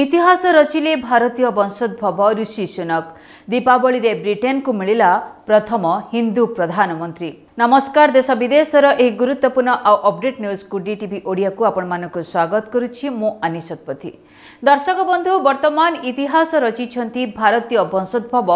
इतिहास रचिले भारतीय वंशोद्भव ऋषि सुनक दीप्रिटेन प्रथम हिंदू प्रधानमंत्री नमस्कार देश विदेश गुर्व आउ अपडेट आपण कुरा स्वागत गरु अनिपथी दर्शक बंधु वर्तमान इतिहास रचिच्छ भारतीय वंशोद्भव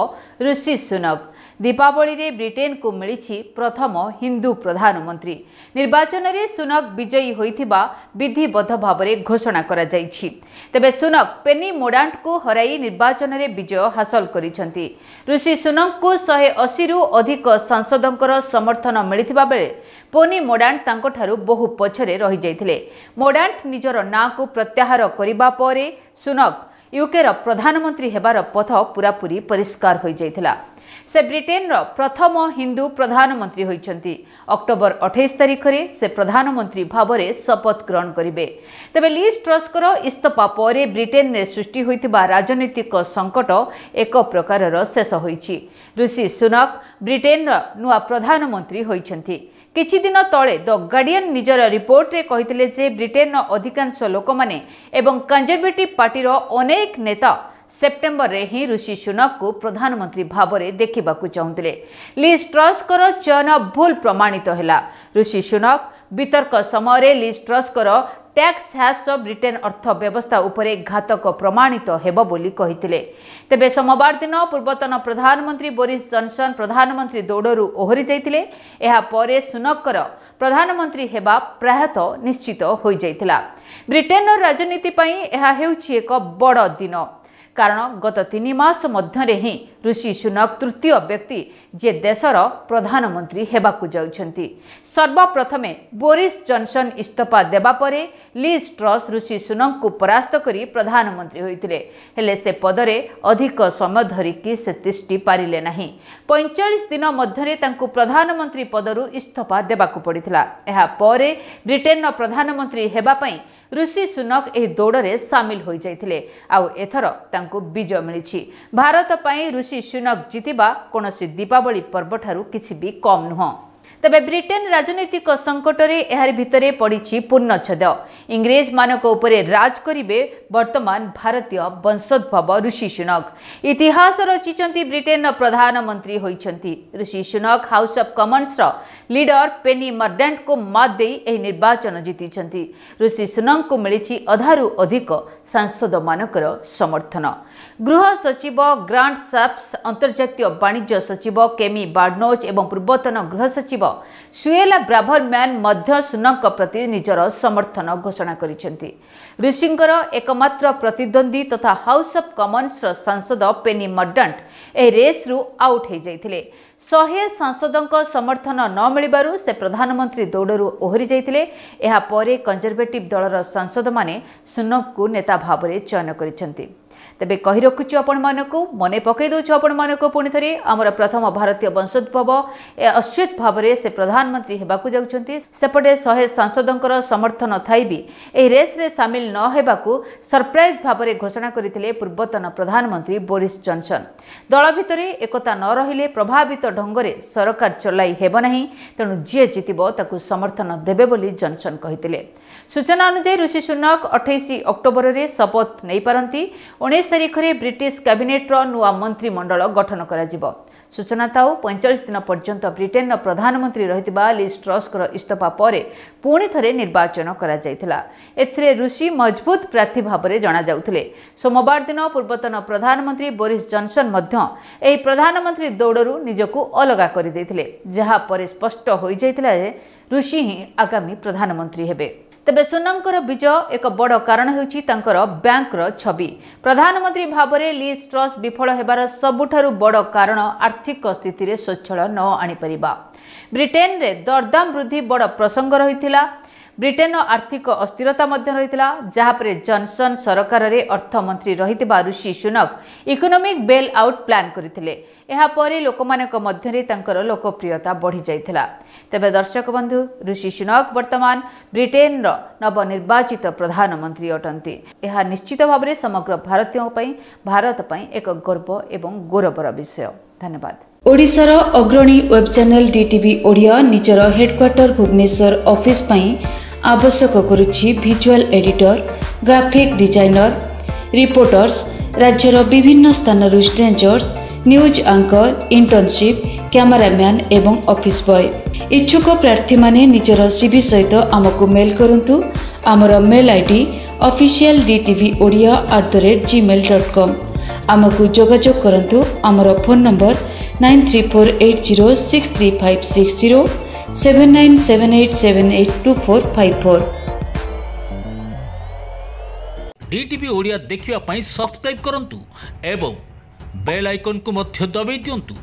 ऋषि सुनक ଦୀପାବଳିରେ ବ୍ରିଟେନ୍କୁ ମିଳିଛି ପ୍ରଥମ ହିନ୍ଦୁ ପ୍ରଧାନମନ୍ତ୍ରୀ ନିର୍ବାଚନରେ ସୁନକ ବିଜୟୀ ହୋଇଥିବା ବିଧିବଦ୍ଧ ଭାବରେ ଘୋଷଣା କରାଯାଇଛି ତେବେ ସୁନକ ପେନି ମୋଡାଣ୍ଟଙ୍କୁ ହରାଇ ନିର୍ବାଚନରେ ବିଜୟ ହାସଲ କରିଛନ୍ତି ଋଷି ସୁନକଙ୍କୁ ଶହେ ଅଶୀରୁ ଅଧିକ ସାଂସଦଙ୍କର ସମର୍ଥନ ମିଳିଥିବା ବେଳେ ପୋନି ମୋଡାଣ୍ଟ ତାଙ୍କଠାରୁ ବହୁ ପଛରେ ରହିଯାଇଥିଲେ ମୋଡାଣ୍ଟ ନିଜର ନାଁକୁ ପ୍ରତ୍ୟାହାର କରିବା ପରେ ସୁନକ ୟୁକେର ପ୍ରଧାନମନ୍ତ୍ରୀ ହେବାର ପଥ ପୂରାପୂରି ପରିଷ୍କାର ହୋଇଯାଇଥିଲା ସେ ବ୍ରିଟେନ୍ର ପ୍ରଥମ ହିନ୍ଦୁ ପ୍ରଧାନମନ୍ତ୍ରୀ ହୋଇଛନ୍ତି ଅକ୍ଟୋବର ଅଠେଇଶ ତାରିଖରେ ସେ ପ୍ରଧାନମନ୍ତ୍ରୀ ଭାବରେ ଶପଥ ଗ୍ରହଣ କରିବେ ତେବେ ଲିଜ୍ ଟ୍ରସ୍କର ଇସ୍ତଫା ପରେ ବ୍ରିଟେନ୍ରେ ସୃଷ୍ଟି ହୋଇଥିବା ରାଜନୈତିକ ସଙ୍କଟ ଏକ ପ୍ରକାରର ଶେଷ ହୋଇଛି ଋଷି ସୁନକ୍ ବ୍ରିଟେନ୍ର ନୂଆ ପ୍ରଧାନମନ୍ତ୍ରୀ ହୋଇଛନ୍ତି କିଛିଦିନ ତଳେ ଦ ଗାର୍ଡିଆନ୍ ନିଜର ରିପୋର୍ଟରେ କହିଥିଲେ ଯେ ବ୍ରିଟେନ୍ର ଅଧିକାଂଶ ଲୋକମାନେ ଏବଂ କଞ୍ଜରଭେଟିଭ୍ ପାର୍ଟିର ଅନେକ ନେତା ସେପ୍ଟେମ୍ବରରେ ହିଁ ଋଷି ସୁନକ୍କୁ ପ୍ରଧାନମନ୍ତ୍ରୀ ଭାବରେ ଦେଖିବାକୁ ଚାହୁଁଥିଲେ ଲି ଷ୍ଟ୍ରସ୍ଙ୍କର ଚୟନ ଭୁଲ ପ୍ରମାଣିତ ହେଲା ଋଷି ସୁନକ୍ ବିତର୍କ ସମୟରେ ଲି ଷ୍ଟ୍ରସ୍ଙ୍କର ଟ୍ୟାକ୍ସ ହ୍ୟାସ ବ୍ରିଟେନ୍ ଅର୍ଥ ବ୍ୟବସ୍ଥା ଉପରେ ଘାତକ ପ୍ରମାଣିତ ହେବ ବୋଲି କହିଥିଲେ ତେବେ ସୋମବାର ଦିନ ପୂର୍ବତନ ପ୍ରଧାନମନ୍ତ୍ରୀ ବୋରିସ୍ ଜନ୍ସନ୍ ପ୍ରଧାନମନ୍ତ୍ରୀ ଦୌଡ଼ରୁ ଓହରି ଯାଇଥିଲେ ଏହାପରେ ସୁନକ୍ଙ୍କର ପ୍ରଧାନମନ୍ତ୍ରୀ ହେବା ପ୍ରାୟତଃ ନିଶ୍ଚିତ ହୋଇଯାଇଥିଲା ବ୍ରିଟେନ୍ର ରାଜନୀତି ପାଇଁ ଏହା ହେଉଛି ଏକ ବଡ଼ ଦିନ କାରଣ ଗତ ତିନି ମାସ ମଧ୍ୟରେ ହିଁ ଋଷି ସୁନକ ତୃତୀୟ ବ୍ୟକ୍ତି ଯିଏ ଦେଶର ପ୍ରଧାନମନ୍ତ୍ରୀ ହେବାକୁ ଯାଉଛନ୍ତି ସର୍ବପ୍ରଥମେ ବୋରିସ୍ ଜନ୍ସନ୍ ଇସ୍ତଫା ଦେବା ପରେ ଲିଜ୍ ଟ୍ରସ୍ ଋଷି ସୁନକଙ୍କୁ ପରାସ୍ତ କରି ପ୍ରଧାନମନ୍ତ୍ରୀ ହୋଇଥିଲେ ହେଲେ ସେ ପଦରେ ଅଧିକ ସମୟ ଧରିକି ସେ ତିଷ୍ଠି ପାରିଲେ ନାହିଁ ପଇଁଚାଳିଶ ଦିନ ମଧ୍ୟରେ ତାଙ୍କୁ ପ୍ରଧାନମନ୍ତ୍ରୀ ପଦରୁ ଇସ୍ତଫା ଦେବାକୁ ପଡ଼ିଥିଲା ଏହାପରେ ବ୍ରିଟେନ୍ର ପ୍ରଧାନମନ୍ତ୍ରୀ ହେବା ପାଇଁ ଋଷି ସୁନକ ଏହି ଦୌଡ଼ରେ ସାମିଲ ହୋଇଯାଇଥିଲେ ଆଉ ଏଥର ତାଙ୍କ ତାଙ୍କୁ ବିଜୟ ମିଳିଛି ଭାରତ ପାଇଁ ଋଷି ସୁନକ ଜିତିବା କୌଣସି ଦୀପାବଳି ପର୍ବଠାରୁ କିଛି ବି କମ୍ ନୁହଁ ତେବେ ବ୍ରିଟେନ୍ ରାଜନୈତିକ ସଙ୍କଟରେ ଏହାରି ଭିତରେ ପଡ଼ିଛି ପୂର୍ଣ୍ଣଚ୍ଛେଦ ଇଂରେଜମାନଙ୍କ ଉପରେ ରାଜ କରିବେ वर्तमान भारतीय वंशो ऋषि सुनक इतिहास रचिच ब्रिटेन र प्रधानमन्त्री Rishi Sunak House of Commons र लिडर पेनी मर्डेन्टको निर्वाचन जिति ऋषि सुनक अधारु अधिक सांसद समर्थन गृह सचिव ग्रान्ड साफ अन्तर्जातीय वाणिज्य सचिव केमी बाड्नोज ए पूर्वतन गृह सचिव सुएला सुन मध्य प्रति प्रतिर समर्थन घोषणा ଏକମାତ୍ର ପ୍ରତିଦ୍ୱନ୍ଦ୍ୱୀ ତଥା ହାଉସ୍ ଅଫ୍ କମନ୍ସର ସାଂସଦ ପେନି ମଡ୍ଡଣ୍ଟ ଏହି ରେସ୍ରୁ ଆଉଟ୍ ହୋଇଯାଇଥିଲେ ଶହେ ସାଂସଦଙ୍କ ସମର୍ଥନ ନ ମିଳିବାରୁ ସେ ପ୍ରଧାନମନ୍ତ୍ରୀ ଦୌଡ଼ରୁ ଓହରି ଯାଇଥିଲେ ଏହାପରେ କଞ୍ଜରଭେଟିଭ୍ ଦଳର ସାଂସଦମାନେ ସୁନକ୍କୁ ନେତା ଭାବରେ ଚୟନ କରିଛନ୍ତି ତେବେ କହି ରଖୁଛୁ ଆପଣମାନଙ୍କୁ ମନେ ପକାଇ ଦେଉଛୁ ଆପଣମାନଙ୍କୁ ପୁଣି ଥରେ ଆମର ପ୍ରଥମ ଭାରତୀୟ ବଂଶୋଦ୍ଭବ ଏ ଅଶ୍ଵିତ ଭାବରେ ସେ ପ୍ରଧାନମନ୍ତ୍ରୀ ହେବାକୁ ଯାଉଛନ୍ତି ସେପଟେ ଶହେ ସାଂସଦଙ୍କର ସମର୍ଥନ ଥାଇ ବି ଏହି ରେସ୍ରେ ସାମିଲ ନ ହେବାକୁ ସରପ୍ରାଇଜ୍ ଭାବରେ ଘୋଷଣା କରିଥିଲେ ପୂର୍ବତନ ପ୍ରଧାନମନ୍ତ୍ରୀ ବୋରିସ୍ ଜନ୍ସନ୍ ଦଳ ଭିତରେ ଏକତା ନ ରହିଲେ ପ୍ରଭାବିତ ଢଙ୍ଗରେ ସରକାର ଚଲାଇ ହେବ ନାହିଁ ତେଣୁ ଯିଏ ଜିତିବ ତାକୁ ସମର୍ଥନ ଦେବେ ବୋଲି ଜନ୍ସନ୍ କହିଥିଲେ ସୂଚନା ଅନୁଯାୟୀ ଋଷି ସୁନକ ଅଠେଇଶ ଅକ୍ଟୋବରରେ ଶପଥ ନେଇପାରନ୍ତି ଉଣେଇଶ ତାରିଖରେ ବ୍ରିଟିଶ କ୍ୟାବିନେଟ୍ର ନୂଆ ମନ୍ତ୍ରୀମଣ୍ଡଳ ଗଠନ କରାଯିବ ସୂଚନା ଥାଉ ପଇଁଚାଳିଶ ଦିନ ପର୍ଯ୍ୟନ୍ତ ବ୍ରିଟେନ୍ର ପ୍ରଧାନମନ୍ତ୍ରୀ ରହିଥିବା ଲିଜ୍ ଟ୍ରସ୍ଙ୍କର ଇସ୍ତଫା ପରେ ପୁଣି ଥରେ ନିର୍ବାଚନ କରାଯାଇଥିଲା ଏଥିରେ ଋଷି ମଜବୁତ ପ୍ରାର୍ଥୀ ଭାବରେ ଜଣାଯାଉଥିଲେ ସୋମବାର ଦିନ ପୂର୍ବତନ ପ୍ରଧାନମନ୍ତ୍ରୀ ବୋରିସ୍ ଜନ୍ସନ୍ ମଧ୍ୟ ଏହି ପ୍ରଧାନମନ୍ତ୍ରୀ ଦୌଡ଼ରୁ ନିଜକୁ ଅଲଗା କରିଦେଇଥିଲେ ଯାହାପରେ ସ୍ପଷ୍ଟ ହୋଇଯାଇଥିଲା ଯେ ଋଷି ହିଁ ଆଗାମୀ ପ୍ରଧାନମନ୍ତ୍ରୀ ହେବେ ତେବେ ସୁନଙ୍କର ବିଜୟ ଏକ ବଡ଼ କାରଣ ହେଉଛି ତାଙ୍କର ବ୍ୟାଙ୍କର ଛବି ପ୍ରଧାନମନ୍ତ୍ରୀ ଭାବରେ ଲି ଷ୍ଟ୍ରସ୍ ବିଫଳ ହେବାର ସବୁଠାରୁ ବଡ଼ କାରଣ ଆର୍ଥିକ ସ୍ଥିତିରେ ସ୍ୱଚ୍ଛଳ ନ ଆଣିପାରିବା ବ୍ରିଟେନ୍ରେ ଦରଦାମ ବୃଦ୍ଧି ବଡ଼ ପ୍ରସଙ୍ଗ ରହିଥିଲା ବ୍ରିଟେନ୍ର ଆର୍ଥିକ ଅସ୍ଥିରତା ମଧ୍ୟ ରହିଥିଲା ଯାହାପରେ ଜନ୍ସନ୍ ସରକାରରେ ଅର୍ଥମନ୍ତ୍ରୀ ରହିଥିବା Rishi Sunak economic bail out plan କରିଥିଲେ ଏହାପରେ ଲୋକମାନଙ୍କ ମଧ୍ୟରେ ତାଙ୍କର ଲୋକପ୍ରିୟତା ବଢ଼ିଯାଇଥିଲା ତେବେ ଦର୍ଶକ ବନ୍ଧୁ ଋଷି ସୁନକ୍ ବର୍ତ୍ତମାନ ବ୍ରିଟେନ୍ର ନବନିର୍ବାଚିତ ପ୍ରଧାନମନ୍ତ୍ରୀ ଅଟନ୍ତି ଏହା ନିଶ୍ଚିତ ଭାବରେ ସମଗ୍ର ଭାରତୀୟଙ୍କ ପାଇଁ ଭାରତ ପାଇଁ ଏକ ଗର୍ବ ଏବଂ ଗୌରବର ବିଷୟ ଧନ୍ୟବାଦ ଓଡ଼ିଶାର ଅଗ୍ରଣୀ ୱେବ୍ ଚ୍ୟାନେଲ୍ ଡିଟିଭି ଓଡ଼ିଆ ନିଜର ହେଡ଼କ୍ୱାର୍ଟର ଭୁବନେଶ୍ୱର ଅଫିସ୍ ପାଇଁ ଆବଶ୍ୟକ କରୁଛି visual editor graphic designer reporters ରାଜ୍ୟର ବିଭିନ୍ନ ସ୍ଥାନରୁ stringers news anchor internship cameraman ଏବଂ ଅଫିସ୍ ବୟ ଇଚ୍ଛୁକ ପ୍ରାର୍ଥୀମାନେ ନିଜର ସିଭି ସହିତ ଆମକୁ ମେଲ୍ କରନ୍ତୁ ଆମର mail ID official D TV Odia at the rate Gmail dot com ଆମକୁ ଯୋଗାଯୋଗ କରନ୍ତୁ ଆମର phone number nine three four eight zero six three five six zero 7978782454 DTV Odia देखिवा पई सब्सक्राइब करंतु एवं बेल आइकन को मध्य दबाई दियंतु